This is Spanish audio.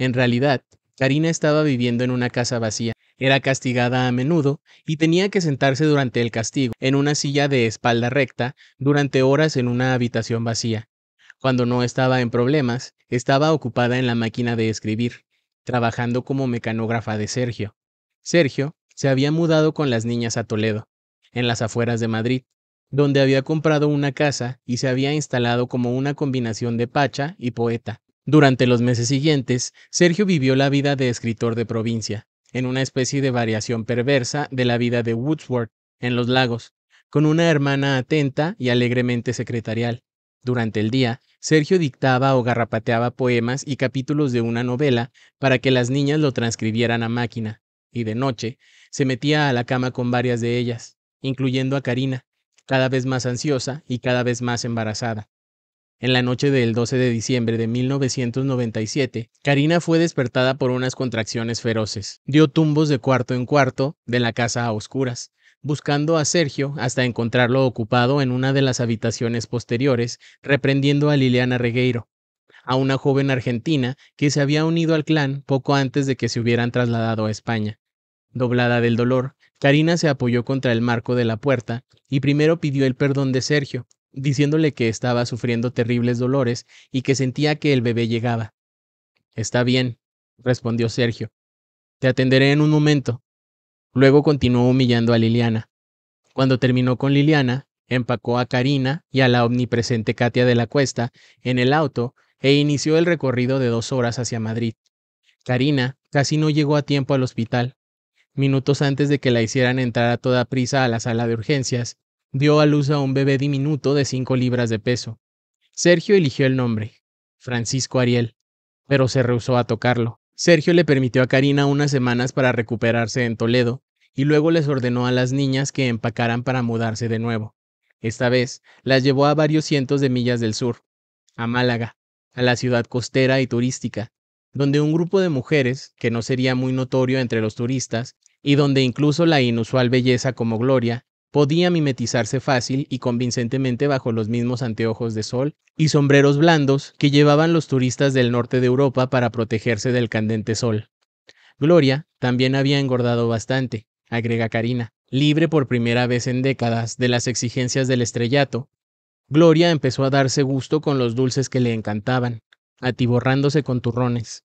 En realidad, Karina estaba viviendo en una casa vacía, era castigada a menudo y tenía que sentarse durante el castigo en una silla de espalda recta durante horas en una habitación vacía. Cuando no estaba en problemas, estaba ocupada en la máquina de escribir, trabajando como mecanógrafa de Sergio. Sergio se había mudado con las niñas a Toledo, en las afueras de Madrid, donde había comprado una casa y se había instalado como una combinación de pacha y poeta. Durante los meses siguientes, Sergio vivió la vida de escritor de provincia, en una especie de variación perversa de la vida de Woodsworth en los lagos, con una hermana atenta y alegremente secretarial. Durante el día, Sergio dictaba o garrapateaba poemas y capítulos de una novela para que las niñas lo transcribieran a máquina, y de noche se metía a la cama con varias de ellas, incluyendo a Karina, cada vez más ansiosa y cada vez más embarazada. En la noche del 12 de diciembre de 1997, Karina fue despertada por unas contracciones feroces. Dio tumbos de cuarto en cuarto de la casa a oscuras, buscando a Sergio hasta encontrarlo ocupado en una de las habitaciones posteriores, reprendiendo a Liliana Regueiro, a una joven argentina que se había unido al clan poco antes de que se hubieran trasladado a España. Doblada del dolor, Karina se apoyó contra el marco de la puerta y primero pidió el perdón de Sergio, diciéndole que estaba sufriendo terribles dolores y que sentía que el bebé llegaba. Está bien, respondió Sergio. Te atenderé en un momento. Luego continuó humillando a Liliana. Cuando terminó con Liliana, empacó a Karina y a la omnipresente Katia de la Cuesta en el auto e inició el recorrido de dos horas hacia Madrid. Karina casi no llegó a tiempo al hospital. Minutos antes de que la hicieran entrar a toda prisa a la sala de urgencias, dio a luz a un bebé diminuto de 5 libras de peso. Sergio eligió el nombre, Francisco Ariel, pero se rehusó a tocarlo. Sergio le permitió a Karina unas semanas para recuperarse en Toledo y luego les ordenó a las niñas que empacaran para mudarse de nuevo. Esta vez las llevó a varios cientos de millas del sur, a Málaga, a la ciudad costera y turística, donde un grupo de mujeres, que no sería muy notorio entre los turistas, y donde incluso la inusual belleza como Gloria podía mimetizarse fácil y convincentemente bajo los mismos anteojos de sol y sombreros blandos que llevaban los turistas del norte de Europa para protegerse del candente sol. Gloria también había engordado bastante, agrega Karina, libre por primera vez en décadas de las exigencias del estrellato. Gloria empezó a darse gusto con los dulces que le encantaban, atiborrándose con turrones.